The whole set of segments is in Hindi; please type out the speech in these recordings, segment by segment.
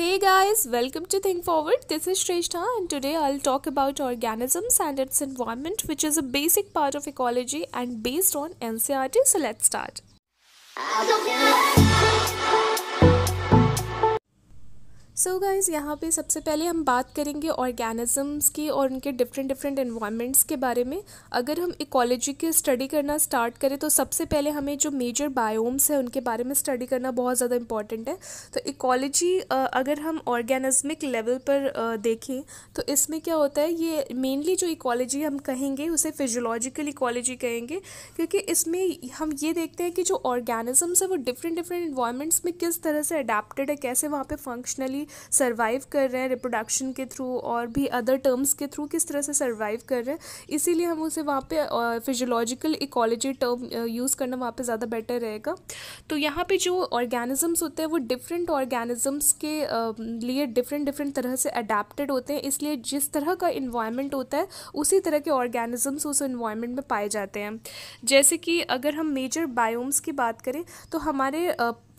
Hey guys, welcome to Think Forward. This is Shrestha and today I'll talk about organisms and its environment which is a basic part of ecology and based on NCRT. So let's start. So guys यहाँ पे सबसे पहले हम बात करेंगे ऑर्गेनिज़म्स की और उनके डिफरेंट डिफरेंट इन्वायरमेंट्स के बारे में अगर हम इकोलॉजी की स्टडी करना स्टार्ट करें तो सबसे पहले हमें जो मेजर बायोम्स हैं उनके बारे में स्टडी करना बहुत ज़्यादा इंपॉर्टेंट है तो इकोलॉजी अगर हम ऑर्गेनिज्मिक लेवल पर देखें तो इसमें क्या होता है ये मेनली जो इकोलॉजी हम कहेंगे उसे फिजोलॉजिकल इकोलॉजी कहेंगे क्योंकि इसमें हम ये देखते हैं कि जो ऑर्गेनिज़म्स हैं वो डिफरेंट डिफरेंट इन्वायरमेंट्स में किस तरह से अडेप्टेड है कैसे वहाँ पर फंक्शनली सर्वाइव कर रहे हैं रिप्रोडक्शन के थ्रू और भी अदर टर्म्स के थ्रू किस तरह से सर्वाइव कर रहे हैं इसीलिए हम उसे वहाँ पे फिजियोलॉजिकल इकोलॉजी टर्म यूज़ करना वहाँ पे ज़्यादा बेटर रहेगा तो यहाँ पे जो ऑर्गेनिजम्स होते हैं वो डिफरेंट ऑर्गेनिजम्स के लिए डिफरेंट डिफरेंट तरह से अडेप्टेड होते हैं इसलिए जिस तरह का इन्वायरमेंट होता है उसी तरह के ऑर्गेनिजम्स उस इन्वायरमेंट में पाए जाते हैं जैसे कि अगर हम मेजर बायोम्स की बात करें तो हमारे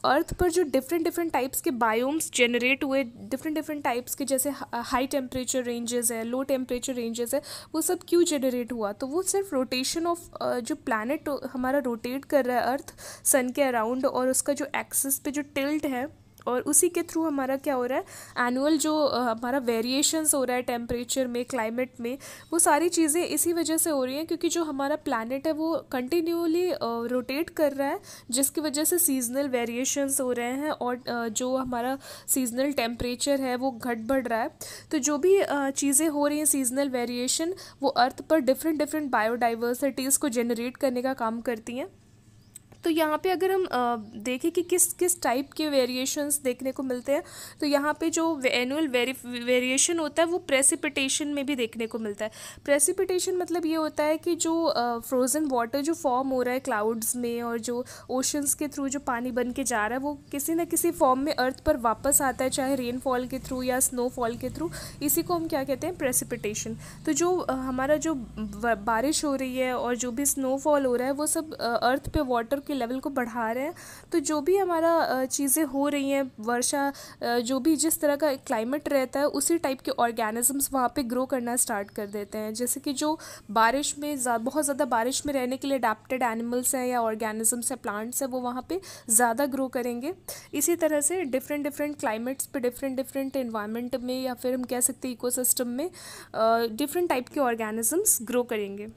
अर्थ पर जो डिफरेंट डिफरेंट टाइप्स के बायोम्स जनरेट हुए डिफरेंट डिफरेंट टाइप्स के जैसे हाई टेम्परेचर रेंजेस है लो टेम्परेचर रेंजेस है वो सब क्यों जनरेट हुआ तो वो सिर्फ रोटेशन ऑफ जो प्लानट हमारा रोटेट कर रहा है अर्थ सन के अराउंड और उसका जो एक्सिस पे जो टिल्ट है और उसी के थ्रू हमारा क्या हो रहा है एनुअल जो हमारा वेरिएशंस हो रहा है टेम्परेचर में क्लाइमेट में वो सारी चीज़ें इसी वजह से हो रही हैं क्योंकि जो हमारा प्लानट है वो कंटिन्यूली रोटेट कर रहा है जिसकी वजह से सीजनल वेरिएशंस हो रहे हैं और जो हमारा सीजनल टेम्परेचर है वो घट बढ़ रहा है तो जो भी चीज़ें हो रही हैं सीजनल वेरिएशन वो अर्थ पर डिफरेंट डिफरेंट बायोडाइवर्सिटीज़ को जनरेट करने का काम करती हैं तो यहाँ पे अगर हम देखें कि किस किस टाइप के वेरिएशंस देखने को मिलते हैं तो यहाँ पे जो एनुअल वेरिएशन होता है वो प्रेसिपिटेशन में भी देखने को मिलता है प्रेसिपिटेशन मतलब ये होता है कि जो फ्रोज़न वाटर जो फॉर्म हो रहा है क्लाउड्स में और जो ओशंस के थ्रू जो पानी बन के जा रहा है वो किसी न किसी फॉर्म में अर्थ पर वापस आता है चाहे रेनफॉल के थ्रू या स्नोफॉल के थ्रू इसी को हम क्या कहते हैं प्रेसिपिटेशन तो जो हमारा जो बारिश हो रही है और जो भी स्नोफॉल हो रहा है वो सब अर्थ पे वाटर के लेवल को बढ़ा रहे हैं तो जो भी हमारा चीज़ें हो रही हैं वर्षा जो भी जिस तरह का क्लाइमेट रहता है उसी टाइप के ऑर्गेनिजम्स वहाँ पे ग्रो करना स्टार्ट कर देते हैं जैसे कि जो बारिश में जा, बहुत ज़्यादा बारिश में रहने के लिए अडाप्टेड एनिमल्स हैं या ऑर्गेनिजम्स हैं प्लांट्स हैं वो वहाँ पर ज़्यादा ग्रो करेंगे इसी तरह से डिफरेंट डिफरेंट क्लाइमेट्स पर डिफरेंट डिफरेंट इन्वायरमेंट में या फिर हम कह सकते हैं इकोसिस्टम में डिफरेंट टाइप के ऑर्गेनिजम्स ग्रो करेंगे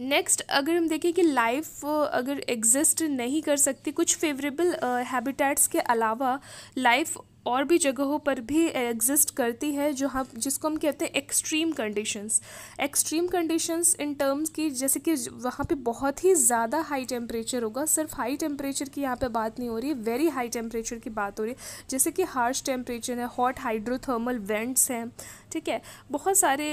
नेक्स्ट अगर हम देखें कि लाइफ अगर एग्जिस्ट नहीं कर सकती कुछ फेवरेबल हैबिटेट्स के अलावा लाइफ और भी जगहों पर भी एग्जिस्ट करती है जो हम जिसको हम कहते हैं extreme conditions extreme conditions in terms की जैसे कि वहाँ पे बहुत ही ज़्यादा हाई टेम्परेचर होगा सिर्फ हाई टेम्परेचर की यहाँ पे बात नहीं हो रही है वेरी हाई टेम्परेचर की बात हो रही है जैसे कि हार्श टेम्परेचर है हॉट हाइड्रोथर्मल वेंट्स हैं ठीक है बहुत सारे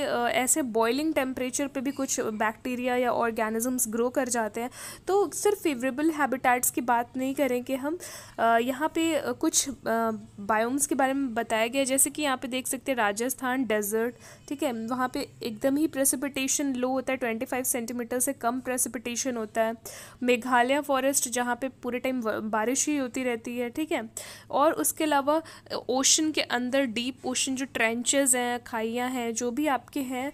ऐसे बॉयलिंग टेम्परेचर पे भी कुछ बैक्टीरिया या ऑर्गेनिजम्स ग्रो कर जाते हैं तो सिर्फ फेवरेबल हैबिटाट्स की बात नहीं करें कि हम यहाँ पे कुछ बायोम्स के बारे में बताया गया जैसे कि यहाँ पे देख सकते हैं राजस्थान डेजर्ट ठीक है वहाँ पे एकदम ही प्रेसिपिटेशन लो होता है ट्वेंटी फाइव सेंटीमीटर से कम प्रेसिपिटेशन होता है मेघालय फॉरेस्ट जहाँ पर पूरे टाइम बारिश ही होती रहती है ठीक है और उसके अलावा ओशन के अंदर डीप ओशन जो ट्रेंचेज हैं खाइयाँ हैं जो भी आपके हैं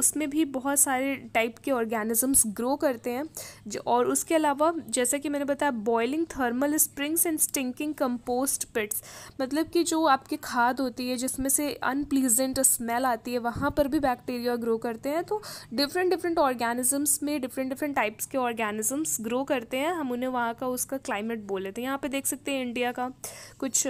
उसमें भी बहुत सारे टाइप के ऑर्गेनिजम्स ग्रो करते हैं और उसके अलावा जैसा कि मैंने बताया boiling thermal springs and stinking compost pits मतलब कि जो आपकी खाद होती है जिसमें से अनप्लीजेंट स्मेल आती है वहाँ पर भी बैक्टीरिया ग्रो करते हैं तो डिफरेंट डिफरेंट ऑर्गेनिजम्स में डिफरेंट डिफरेंट टाइप्स के ऑर्गेनिजम्स ग्रो करते हैं हम उन्हें वहाँ का उसका क्लाइमेट बोले थे यहाँ पर देख सकते हैं इंडिया का कुछ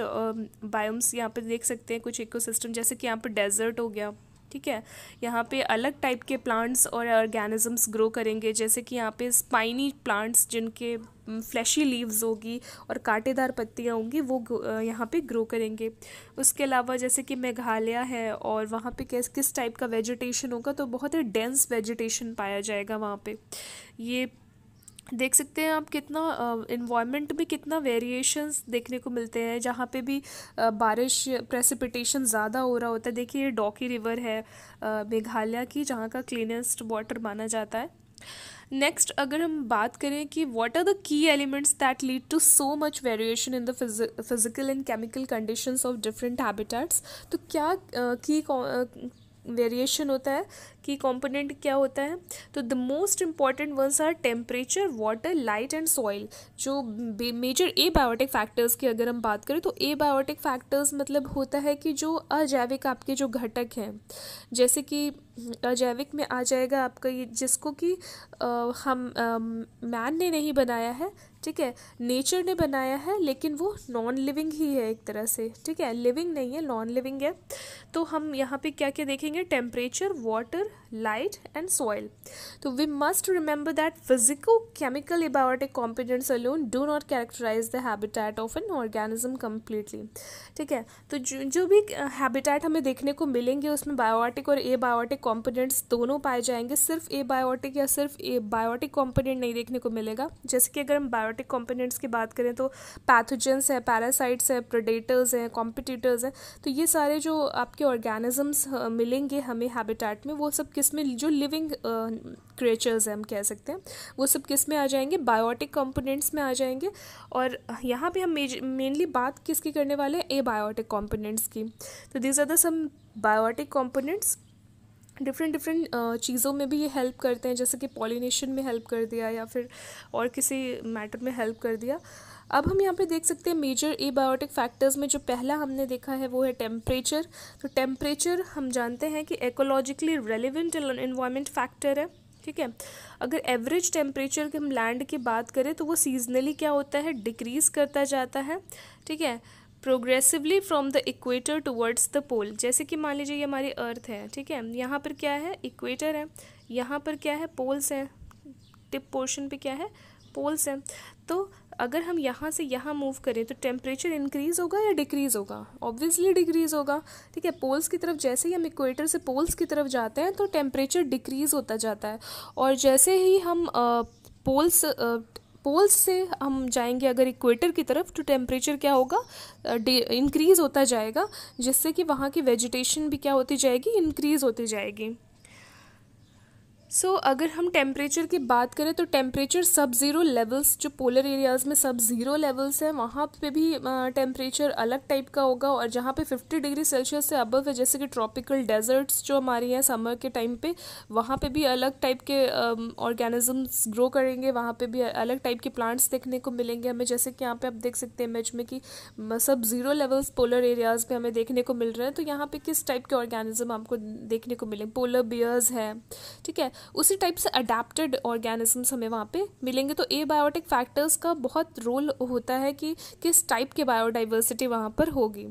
बायोम्स यहाँ पर देख सकते हैं कुछ इकोसिस्टम जैसे कि यहाँ पर डेजर्ट कन्वर्ट हो गया ठीक है यहाँ पे अलग टाइप के प्लांट्स और ऑर्गेनिजम्स ग्रो करेंगे जैसे कि यहाँ पे स्पाइनी प्लांट्स जिनके फ्लैशी लीव्स होगी और कांटेदार पत्तियाँ होंगी वो यहाँ पे ग्रो करेंगे उसके अलावा जैसे कि मेघालय है और वहाँ पे किस किस टाइप का वेजिटेशन होगा तो बहुत ही डेंस वेजिटेशन पाया जाएगा वहाँ पे ये देख सकते हैं आप कितना इन्वायरमेंट में कितना वेरिएशंस देखने को मिलते हैं जहाँ पे भी आ, बारिश प्रेसिपिटेशन ज़्यादा हो रहा होता है देखिए ये डॉकी रिवर है मेघालय की जहाँ का क्लीनेस्ट वाटर माना जाता है नेक्स्ट अगर हम बात करें कि what are the key elements that lead to so much variation in the physical and chemical conditions of different habitats तो क्या की uh, वेरिएशन होता है कि कंपोनेंट क्या होता है तो the most important ones are temperature water light and soil जो मेजर ए बायोटिक फैक्टर्स की अगर हम बात करें तो ए बायोटिक फैक्टर्स मतलब होता है कि जो अजैविक आपके जो घटक हैं जैसे कि अजैविक में आ जाएगा आपका ये जिसको कि हम मैन ने नहीं बनाया है ठीक है नेचर ने बनाया है लेकिन वो नॉन लिविंग ही है एक तरह से ठीक है लिविंग नहीं है नॉन लिविंग है तो हम यहाँ पे क्या क्या देखेंगे temperature water light and soil तो we must remember that physico chemical abiotic components alone do not characterize the habitat of an organism completely ठीक है तो जो जो भी हैबिटेट हमें देखने को मिलेंगे उसमें बायोटिक और ए बायोटिक कॉम्पोनेंट्स दोनों पाए जाएंगे सिर्फ ए बायोटिक या सिर्फ ए बायोटिक कॉम्पोनेंट नहीं देखने को मिलेगा जैसे कि अगर हम बायोटिक बायोटिक कंपोनेंट्स की बात करें तो पैथोजेंस है पैरासाइट्स है प्रोडेटर्स हैं कॉम्पिटिटर्स हैं तो ये सारे जो आपके ऑर्गेनिजम्स मिलेंगे हमें हैबिटेट में वो सब किस में जो लिविंग क्रिएचर्स हैं हम कह सकते हैं वो सब किस में आ जाएंगे बायोटिक कंपोनेंट्स में आ जाएंगे और यहाँ पे हम मेनली बात किसकी करने वाले हैं ए बायोटिक कॉम्पोनेंट्स की तो these are the some biotic components different different uh, चीज़ों में भी ये हेल्प करते हैं जैसे कि पॉलिनेशन में हेल्प कर दिया या फिर और किसी मैटर में हेल्प कर दिया अब हम यहाँ पे देख सकते हैं मेजर ए बायोटिक फैक्टर्स में जो पहला हमने देखा है वो है टेम्परेचर तो टेम्परेचर हम जानते हैं कि एकोलॉजिकली रेलिवेंट इन्वायरमेंट फैक्टर है ठीक है अगर एवरेज टेम्परेचर के हम लैंड की बात करें तो वो सीजनली क्या होता है डिक्रीज़ करता जाता है ठीक है progressively from the equator towards the pole जैसे कि मान लीजिए ये हमारी अर्थ है ठीक है यहाँ पर क्या है इक्वेटर है यहाँ पर क्या है पोल्स हैं टिप पोर्शन पे क्या है पोल्स हैं तो अगर हम यहाँ से यहाँ मूव करें तो टेम्परेचर इंक्रीज़ होगा या डिक्रीज़ होगा ऑब्वियसली डिक्रीज़ होगा ठीक है पोल्स की तरफ जैसे ही हम इक्वेटर से पोल्स की तरफ जाते हैं तो टेम्परेचर डिक्रीज़ होता जाता है और जैसे ही हम आ, पोल्स पोल्स से हम जाएंगे अगर इक्वेटर की तरफ तो टेम्परेचर क्या होगा इंक्रीज़ होता जाएगा जिससे कि वहाँ की वेजिटेशन भी क्या होती जाएगी इंक्रीज़ होती जाएगी सो so, अगर हम टेम्परेचर की बात करें तो टेम्परेचर सब ज़ीरो लेवल्स जो पोलर एरियाज़ में सब ज़ीरो लेवल्स हैं वहाँ पे भी टेम्परेचर अलग टाइप का होगा और जहाँ पे 50 डिग्री सेल्सियस से अबव है जैसे कि ट्रॉपिकल डेजर्ट्स जो हमारी हैं समर के टाइम पे वहाँ पे भी अलग टाइप के ऑर्गेनिजम्स ग्रो करेंगे वहाँ पे भी अलग टाइप के प्लांट्स देखने को मिलेंगे हमें जैसे कि यहाँ पर आप देख सकते हैं इमेज में कि सब ज़ीरो लेवल्स पोलर एरियाज़ पर हमें देखने को मिल रहे हैं तो यहाँ पर किस टाइप के ऑर्गेनिज़म आपको देखने को मिलेंगे पोलर बियर्स हैं ठीक है उसी टाइप से अडेप्टेड ऑर्गेनिजम्स हमें वहाँ पे मिलेंगे तो ए बायोटिक फैक्टर्स का बहुत रोल होता है कि किस टाइप की बायोडाइवर्सिटी वहाँ पर होगी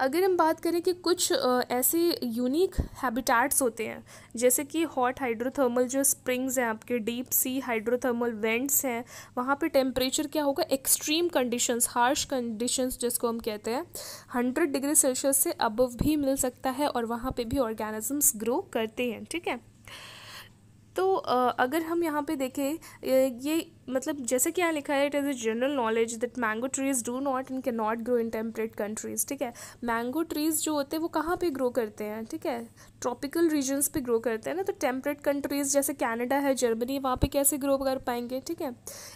अगर हम बात करें कि कुछ ऐसे यूनिक हैबिटेट्स होते हैं जैसे कि हॉट हाइड्रोथर्मल जो स्प्रिंग्स हैं आपके डीप सी हाइड्रोथर्मल वेंट्स हैं वहाँ पे टेम्परेचर क्या होगा एक्सट्रीम कंडीशंस हार्श कंडीशंस जिसको हम कहते हैं हंड्रेड डिग्री सेल्सियस से अबव भी मिल सकता है और वहाँ पे भी ऑर्गेनिजम्स ग्रो करते हैं ठीक है तो अगर हम यहाँ पे देखें ये मतलब जैसे कि यहाँ लिखा है it is a general knowledge that mango trees do not and can not grow in temperate countries ठीक है मैंगो ट्रीज़ जो होते हैं वो कहाँ पे ग्रो करते हैं ठीक है ट्रॉपिकल रीजन्स पे ग्रो करते हैं ना तो टेम्परेट कंट्रीज़ जैसे कैनेडा है जर्मनी वहाँ पे कैसे ग्रो कर पाएंगे ठीक है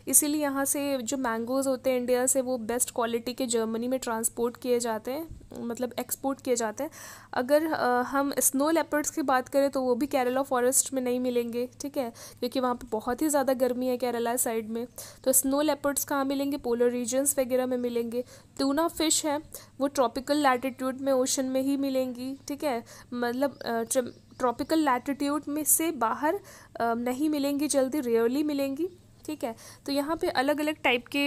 इसीलिए यहाँ से जो मैंगोज़ होते हैं इंडिया से वो बेस्ट क्वालिटी के जर्मनी में ट्रांसपोर्ट किए जाते हैं मतलब एक्सपोर्ट किए जाते हैं अगर आ, हम स्नो लेपर्ड्स की बात करें तो वो भी केरला फॉरेस्ट में नहीं मिलेंगे ठीक है क्योंकि वहाँ पर बहुत ही ज़्यादा गर्मी है केरला साइड साइड में तो स्नो लेपर्ड्स कहाँ मिलेंगे पोलर रीजन्स वगैरह में मिलेंगे टूना फिश है वो ट्रॉपिकल लैटिट्यूड में ओशन में ही मिलेंगी ठीक है मतलब ट्रॉपिकल लैटिट्यूड में से बाहर नहीं मिलेंगी जल्दी रेयरली मिलेंगी ठीक है तो यहाँ पे अलग अलग टाइप के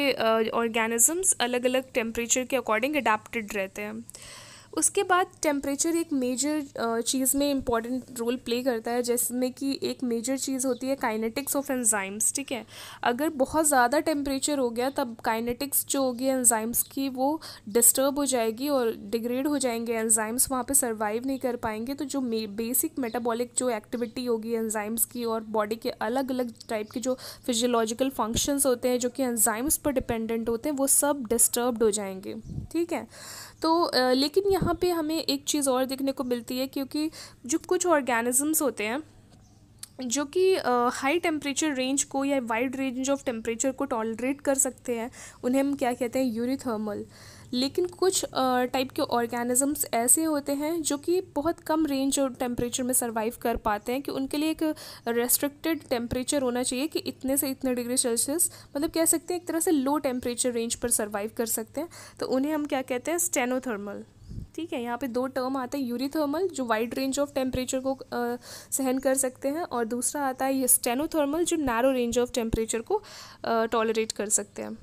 ऑर्गेनिजम्स अलग अलग टेम्परेचर के अकॉर्डिंग अडेप्टेड रहते हैं उसके बाद टेम्परेचर एक मेजर चीज़ में इम्पॉर्टेंट रोल प्ले करता है जिसमें कि एक मेजर चीज़ होती है काइनेटिक्स ऑफ एंजाइम्स ठीक है अगर बहुत ज़्यादा टेम्परेचर हो गया तब काइनेटिक्स जो होगी एंजाइम्स की वो डिस्टर्ब हो जाएगी और डिग्रेड हो जाएंगे एंजाइम्स वहाँ पर सर्वाइव नहीं कर पाएंगे तो जो बेसिक मेटाबॉलिक जो एक्टिविटी होगी एंजाइम्स की और बॉडी के अलग अलग टाइप के जो फिजियोलॉजिकल फंक्शंस होते हैं जो कि एंजाइम्स पर डिपेंडेंट होते हैं वो सब डिस्टर्ब्ड हो जाएंगे ठीक है तो लेकिन यहाँ पे हमें एक चीज़ और देखने को मिलती है क्योंकि जो कुछ ऑर्गेनिजम्स होते हैं जो कि हाई टेम्परेचर रेंज को या वाइड रेंज ऑफ टेम्परेचर को टॉलरेट कर सकते हैं उन्हें हम क्या कहते हैं यूरिथर्मल लेकिन कुछ टाइप के ऑर्गेनिजम्स ऐसे होते हैं जो कि बहुत कम रेंज और टेम्परेचर में सर्वाइव कर पाते हैं कि उनके लिए एक रेस्ट्रिक्टेड टेम्परेचर होना चाहिए कि इतने से इतने डिग्री सेल्सियस मतलब कह सकते हैं एक तरह से लो टेम्परेचर रेंज पर सर्वाइव कर सकते हैं तो उन्हें हम क्या कहते हैं स्टेनोथर्मल ठीक है यहाँ पे दो टर्म आते हैं यूरीथर्मल जो वाइड रेंज ऑफ टेम्परेचर को आ, सहन कर सकते हैं और दूसरा आता है स्टेनोथर्मल जो नैरो रेंज ऑफ टेम्परेचर को टॉलरेट कर सकते हैं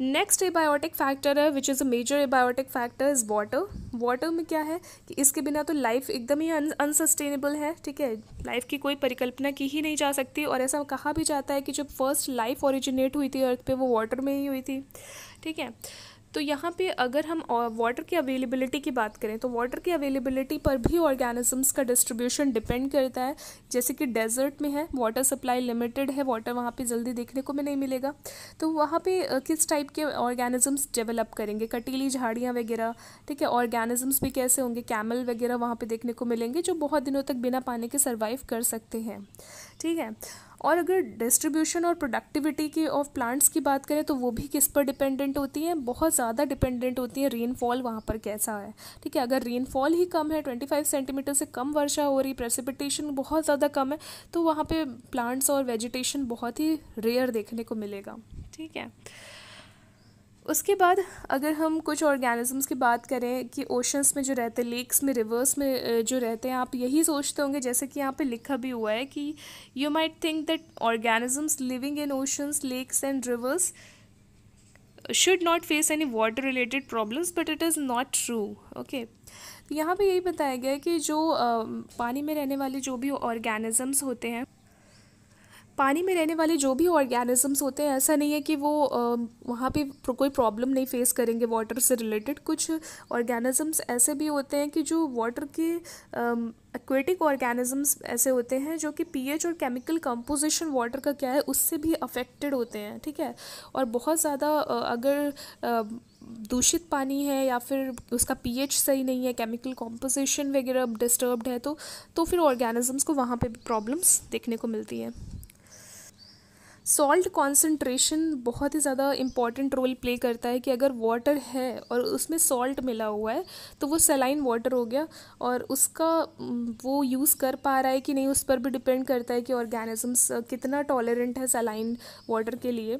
नेक्स्ट एबायोटिक फैक्टर है which is a major abiotic factor is water water में क्या है कि इसके बिना तो लाइफ एकदम ही अनसस्टेनेबल है ठीक है लाइफ की कोई परिकल्पना की ही नहीं जा सकती और ऐसा कहा भी जाता है कि जो फर्स्ट लाइफ ओरिजिनेट हुई थी अर्थ पे वो वाटर में ही हुई थी ठीक है तो यहाँ पे अगर हम वाटर की अवेलेबिलिटी की बात करें तो वाटर की अवेलेबिलिटी पर भी ऑर्गेनिजम्स का डिस्ट्रीब्यूशन डिपेंड करता है जैसे कि डेजर्ट में है वाटर सप्लाई लिमिटेड है वाटर वहाँ पे जल्दी देखने को भी नहीं मिलेगा तो वहाँ पे किस टाइप के ऑर्गेनिजम्स डेवलप करेंगे कटीली झाड़ियाँ वगैरह ठीक है ऑर्गेनिजम्स भी कैसे होंगे कैमल वगैरह वहाँ पर देखने को मिलेंगे जो बहुत दिनों तक बिना पानी के सर्वाइव कर सकते हैं ठीक है और अगर डिस्ट्रीब्यूशन और प्रोडक्टिविटी की ऑफ प्लांट्स की बात करें तो वो भी किस पर डिपेंडेंट होती हैं बहुत ज़्यादा डिपेंडेंट होती हैं रेनफॉल वहाँ पर कैसा है ठीक है अगर रेनफॉल ही कम है ट्वेंटी फाइव सेंटीमीटर से कम वर्षा हो रही प्रेसिपिटेशन बहुत ज़्यादा कम है तो वहाँ पर प्लांट्स और वेजिटेशन बहुत ही रेयर देखने को मिलेगा ठीक है उसके बाद अगर हम कुछ ऑर्गेनिजम्स की बात करें कि ओशंस में जो रहते हैं लेक्स में रिवर्स में जो रहते हैं आप यही सोचते होंगे जैसे कि यहाँ पे लिखा भी हुआ है कि you might think that organisms living in oceans lakes and rivers should not face any water related problems but it is not true okay यहाँ पे यही बताया गया है कि जो पानी में रहने वाले जो भी ऑर्गेनिजम्स होते हैं पानी में रहने वाले जो भी ऑर्गेनिजम्स होते हैं ऐसा नहीं है कि वो वहाँ पे कोई प्रॉब्लम नहीं फेस करेंगे वाटर से रिलेटेड कुछ ऑर्गेनिजम्स ऐसे भी होते हैं कि जो वाटर के एक्वेटिक ऑर्गेनिजम्स ऐसे होते हैं जो कि पीएच और केमिकल कंपोजिशन वाटर का क्या है उससे भी अफेक्टेड होते हैं ठीक है और बहुत ज़्यादा अगर दूषित पानी है या फिर उसका पीएच सही नहीं है केमिकल कॉम्पोजिशन वगैरह डिस्टर्ब्ड है तो तो फिर ऑर्गेनिजम्स को वहाँ पे भी प्रॉब्लम्स देखने को मिलती है सॉल्ट कॉन्सेंट्रेशन बहुत ही ज़्यादा इम्पॉर्टेंट रोल प्ले करता है कि अगर वाटर है और उसमें सॉल्ट मिला हुआ है तो वो सेलाइन वाटर हो गया और उसका वो यूज़ कर पा रहा है कि नहीं उस पर भी डिपेंड करता है कि ऑर्गेनिजम्स कितना टॉलरेंट है सेलाइन वाटर के लिए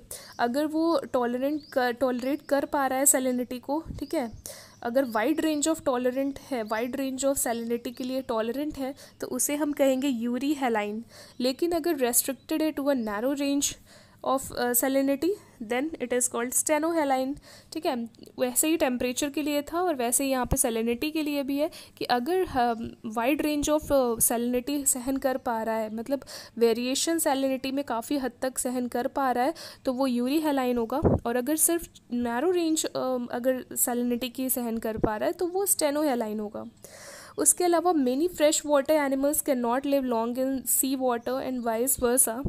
अगर वो टॉलरेंट कर टॉलरेट कर पा रहा है सेलिनिटी को ठीक है अगर वाइड रेंज ऑफ टॉलरेंट है वाइड रेंज ऑफ सैलिनिटी के लिए टॉलरेंट है तो उसे हम कहेंगे यूरी हेलाइन लेकिन अगर रेस्ट्रिक्टेड है to a narrow range of salinity then it is called stenohaline ठीक है वैसे ही टेम्परेचर के लिए था और वैसे ही यहाँ पे सेलिनिटी के लिए भी है कि अगर वाइड रेंज ऑफ सेलिनिटी सहन कर पा रहा है मतलब वेरिएशन सेलिनिटी में काफ़ी हद तक सहन कर पा रहा है तो वो यूरी हेलाइन होगा और अगर सिर्फ नैरो रेंज um, अगर सेलिनिटी की सहन कर पा रहा है तो वो स्टेनोहेलाइन होगा उसके अलावा many fresh water animals can not live long in sea water and vice versa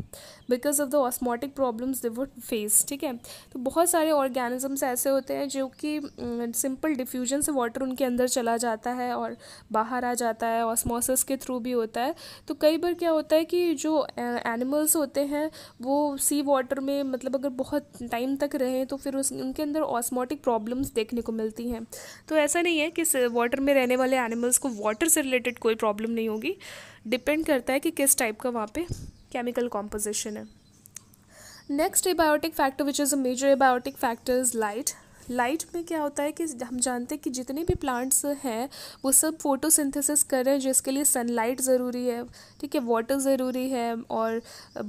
because of the osmotic problems they would face ठीक है तो बहुत सारे ऑर्गेनिजम्स ऐसे होते हैं जो कि सिंपल डिफ्यूजन से वाटर उनके अंदर चला जाता है और बाहर आ जाता है ऑस्मोसिस के थ्रू भी होता है तो कई बार क्या होता है कि जो एनिमल्स होते हैं वो सी वाटर में मतलब अगर बहुत टाइम तक रहें तो फिर उस उनके अंदर ऑस्मोटिक प्रॉब्लम्स देखने को मिलती हैं तो ऐसा नहीं है कि वाटर में रहने वाले एनिमल्स को वाटर से रिलेटेड कोई प्रॉब्लम नहीं होगी डिपेंड करता है कि किस टाइप का वहाँ पे chemical composition. Next abiotic factor which is a major abiotic factor is light. Light में क्या होता है कि हम जानते हैं कि जितने भी प्लांट्स हैं वो सब फोटोसिंथेसिस कर रहे हैं जिसके लिए सनलाइट ज़रूरी है ठीक है वाटर ज़रूरी है और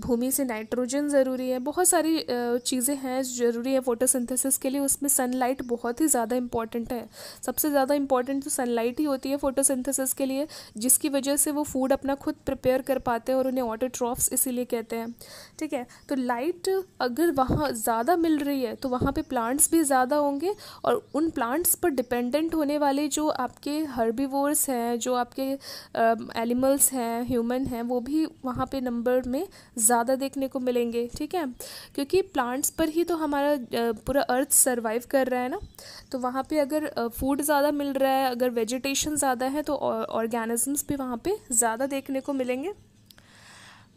भूमि से नाइट्रोजन ज़रूरी है बहुत सारी चीज़ें हैं ज़रूरी है फोटोसिंथेसिस के लिए उसमें सनलाइट बहुत ही ज़्यादा इंपॉर्टेंट है सबसे ज़्यादा इंपॉर्टेंट तो सनलाइट ही होती है फोटोसिंथेसिस के लिए जिसकी वजह से वो फूड अपना खुद प्रिपेयर कर पाते हैं और उन्हें ऑटोट्रॉफ्स इसीलिए कहते हैं ठीक है तो लाइट अगर वहाँ ज़्यादा मिल रही है तो वहाँ पे प्लांट्स भी ज़्यादा होंगे और उन प्लांट्स पर डिपेंडेंट होने वाले जो आपके हर्बीवोर्स हैं जो आपके एनिमल्स हैं ह्यूमन हैं वो भी वहाँ पे नंबर में ज़्यादा देखने को मिलेंगे ठीक है क्योंकि प्लांट्स पर ही तो हमारा पूरा अर्थ सर्वाइव कर रहा है ना तो वहाँ पर अगर फूड ज़्यादा मिल रहा है अगर वेजिटेशन ज़्यादा है तो ऑर्गेनिजम्स भी वहाँ पर ज़्यादा देखने को मिलेंगे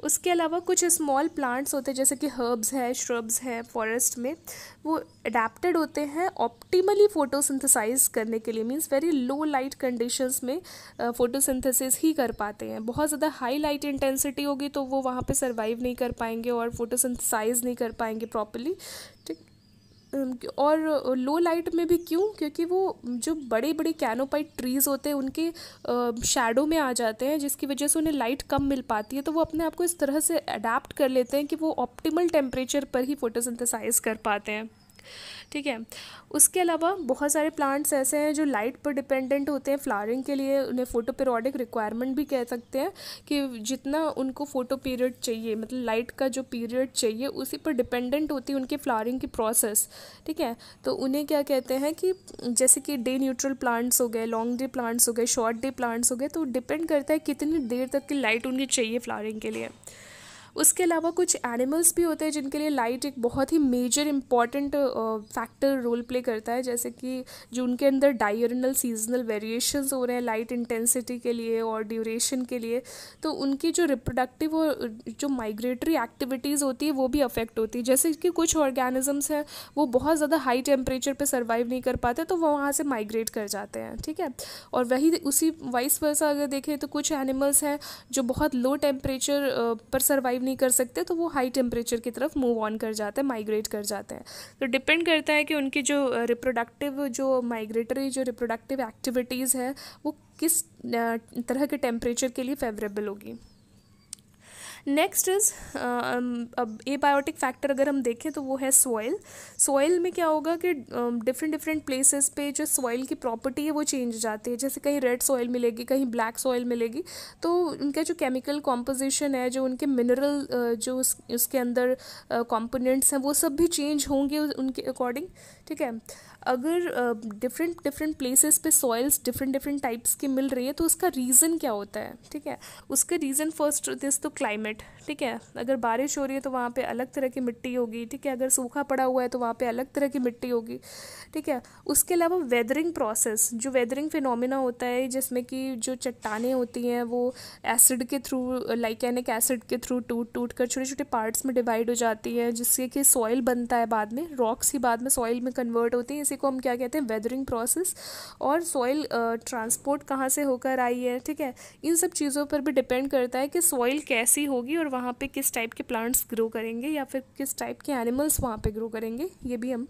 उसके अलावा कुछ स्मॉल प्लांट्स होते हैं जैसे कि हर्ब्स हैं श्रब्स हैं फॉरेस्ट में वो अडेप्टेड होते हैं ऑप्टिमली फोटोसिंथेसाइज करने के लिए means very low light conditions में फोटोसिंथेसिस ही कर पाते हैं बहुत ज़्यादा हाई लाइट इंटेंसिटी होगी तो वो वहाँ पे सर्वाइव नहीं कर पाएंगे और फोटोसिंथेसाइज नहीं कर पाएंगे प्रॉपरली ठीक और लो लाइट में भी क्यों क्योंकि वो जो बड़े बड़े कैनोपाइट ट्रीज़ होते हैं उनके शेडो में आ जाते हैं जिसकी वजह से उन्हें लाइट कम मिल पाती है तो वो अपने आप को इस तरह से अडाप्ट कर लेते हैं कि वो ऑप्टिमल टेम्परेचर पर ही फोटोसिंथेसाइज कर पाते हैं ठीक है उसके अलावा बहुत सारे प्लांट्स ऐसे हैं जो लाइट पर डिपेंडेंट होते हैं फ्लावरिंग के लिए उन्हें फोटोपेरोडिक रिक्वायरमेंट भी कह सकते हैं कि जितना उनको फोटो पीरियड चाहिए मतलब लाइट का जो पीरियड चाहिए उसी पर डिपेंडेंट होती है उनकी फ्लावरिंग की प्रोसेस ठीक है तो उन्हें क्या कहते हैं कि जैसे कि डे न्यूट्रल प्लांट्स हो गए लॉन्ग डे प्लांट्स हो गए शॉर्ट डे प्लांट्स हो गए तो डिपेंड करता है कितनी देर तक की लाइट उनकी चाहिए फ्लावरिंग के लिए उसके अलावा कुछ एनिमल्स भी होते हैं जिनके लिए लाइट एक बहुत ही major important factor role play करता है जैसे कि जो उनके अंदर डायरनल सीजनल वेरिएशंस हो रहे हैं लाइट इंटेंसिटी के लिए और ड्यूरेशन के लिए तो उनकी जो रिप्रोडक्टिव और जो माइग्रेटरी एक्टिविटीज़ होती है वो भी अफेक्ट होती है जैसे कि कुछ ऑर्गेनिजम्स हैं वो बहुत ज़्यादा हाई टेम्परेचर पर सर्वाइव नहीं कर पाते तो वो वहाँ से माइग्रेट कर जाते हैं ठीक है और वही उसी वाइस वर्सा अगर देखें तो कुछ एनिमल्स हैं जो बहुत लो टेम्परेचर पर सर्वाइव नहीं कर सकते तो वो हाई टेम्परेचर की तरफ मूव ऑन कर जाते हैं माइग्रेट कर जाते हैं तो डिपेंड करता है कि उनकी जो रिप्रोडक्टिव जो माइग्रेटरी जो रिप्रोडक्टिव एक्टिविटीज़ है वो किस तरह के टेम्परेचर के लिए फेवरेबल होगी नेक्स्ट इज uh, um, अब ए बायोटिक फैक्टर अगर हम देखें तो वो है सॉइल सॉइल में क्या होगा कि डिफरेंट डिफरेंट प्लेसेस पे जो सॉइल की प्रॉपर्टी है वो चेंज जाती है जैसे कहीं रेड सॉइल मिलेगी कहीं ब्लैक सॉइल मिलेगी तो उनका जो केमिकल कॉम्पोजिशन है जो उनके मिनरल uh, जो उस, उसके अंदर कॉम्पोनेंट्स uh, हैं वो सब भी चेंज होंगे उनके अकॉर्डिंग ठीक है अगर डिफरेंट डिफरेंट प्लेसेस पे सॉइल्स डिफरेंट डिफरेंट टाइप्स की मिल रही है तो उसका रीज़न क्या होता है ठीक है उसका रीज़न फर्स्ट दिस तो क्लाइमेट ठीक है अगर बारिश हो रही है तो वहाँ पे अलग तरह की मिट्टी होगी ठीक है अगर सूखा पड़ा हुआ है तो वहाँ पे अलग तरह की मिट्टी होगी ठीक है उसके अलावा वेदरिंग प्रोसेस जो वेदरिंग फिनोमिना होता है जिसमें कि जो चट्टाने होती हैं वो एसिड के थ्रू लाइकैनिक एसिड के थ्रू टूट टूट कर छोटे छोटे पार्ट्स में डिवाइड हो जाती है जिससे कि सॉइल बनता है बाद में रॉक्स ही बाद में सॉइल में कन्वर्ट होती हैं इसी को हम क्या कहते हैं वेदरिंग प्रोसेस और सॉइल ट्रांसपोर्ट कहाँ से होकर आई है ठीक है इन सब चीज़ों पर भी डिपेंड करता है कि सॉइल कैसी होगी और वहाँ पे किस टाइप के प्लांट्स ग्रो करेंगे या फिर किस टाइप के एनिमल्स वहाँ पे ग्रो करेंगे ये भी हम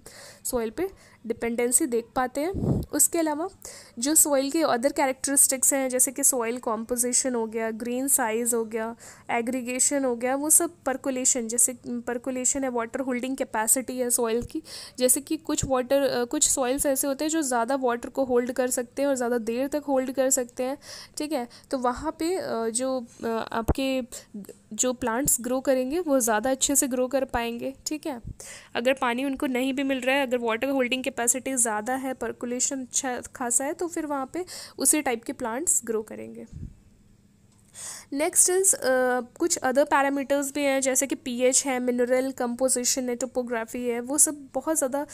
सॉइल पे डिपेंडेंसी देख पाते हैं उसके अलावा जो सॉइल के अदर कैरेक्टरिस्टिक्स हैं जैसे कि सॉइल कॉम्पोजिशन हो गया ग्रीन साइज हो गया एग्रीगेशन हो गया वो सब परकुलेशन जैसे परकुलेशन है वाटर होल्डिंग कैपेसिटी है सॉइल की जैसे कि कुछ वाटर कुछ सॉइल्स ऐसे होते हैं जो ज़्यादा वाटर को होल्ड कर सकते हैं और ज़्यादा देर तक होल्ड कर सकते हैं ठीक है तो वहाँ पे जो आपके जो प्लांट्स ग्रो करेंगे वो ज़्यादा अच्छे से ग्रो कर पाएंगे ठीक है अगर पानी उनको नहीं भी मिल रहा है अगर वाटर होल्डिंग कैपेसिटी ज़्यादा है परकुलेशन अच्छा खासा है तो फिर वहाँ पर उसी टाइप के प्लांट्स ग्रो करेंगे नेक्स्ट इज़ uh, कुछ अदर पैरामीटर्स भी हैं जैसे कि पीएच है मिनरल कंपोजिशन है टोपोग्राफी है वो सब बहुत ज़्यादा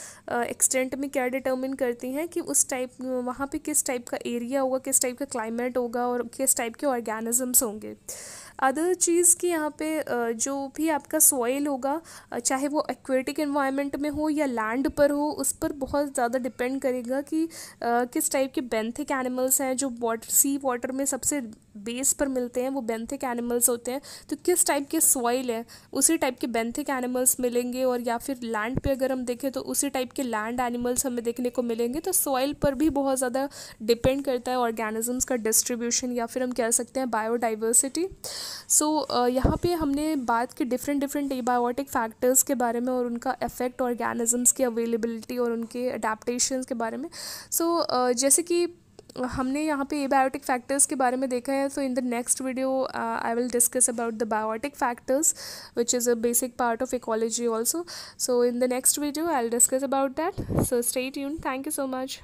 एक्सटेंट uh, में क्या डिटर्मिन करती हैं कि उस टाइप uh, वहाँ पे किस टाइप का एरिया होगा किस टाइप का क्लाइमेट होगा और किस टाइप के ऑर्गेनिजम्स होंगे अदर चीज़ की यहाँ पे जो भी आपका सॉइल होगा चाहे वो एक्वेटिक इन्वायरमेंट में हो या लैंड पर हो उस पर बहुत ज़्यादा डिपेंड करेगा कि किस टाइप के बेंथिक एनिमल्स हैं जो वाटर सी वाटर में सबसे बेस पर मिल मिलते हैं वो बेंथिक एनिमल्स होते हैं तो किस टाइप के सॉइल है उसी टाइप के बेंथिक एनिमल्स मिलेंगे और या फिर लैंड पे अगर हम देखें तो उसी टाइप के लैंड एनिमल्स हमें देखने को मिलेंगे तो सॉइल पर भी बहुत ज़्यादा डिपेंड करता है ऑर्गेनिजम्स का डिस्ट्रीब्यूशन या फिर हम कह सकते हैं बायोडाइवर्सिटी सो यहाँ पर हमने बात की डिफरेंट डिफरेंट एबायोटिक फैक्टर्स के बारे में और उनका इफेक्ट ऑर्गेनिजम्स की अवेलेबिलिटी और उनके अडेप्टशन के बारे में सो so, जैसे कि हमने यहाँ पे एबायोटिक फैक्टर्स के बारे में देखा है so in the next video I will discuss about the biotic factors which is a basic part of ecology also so in the next video I will discuss about that so stay यून थैंक यू सो मच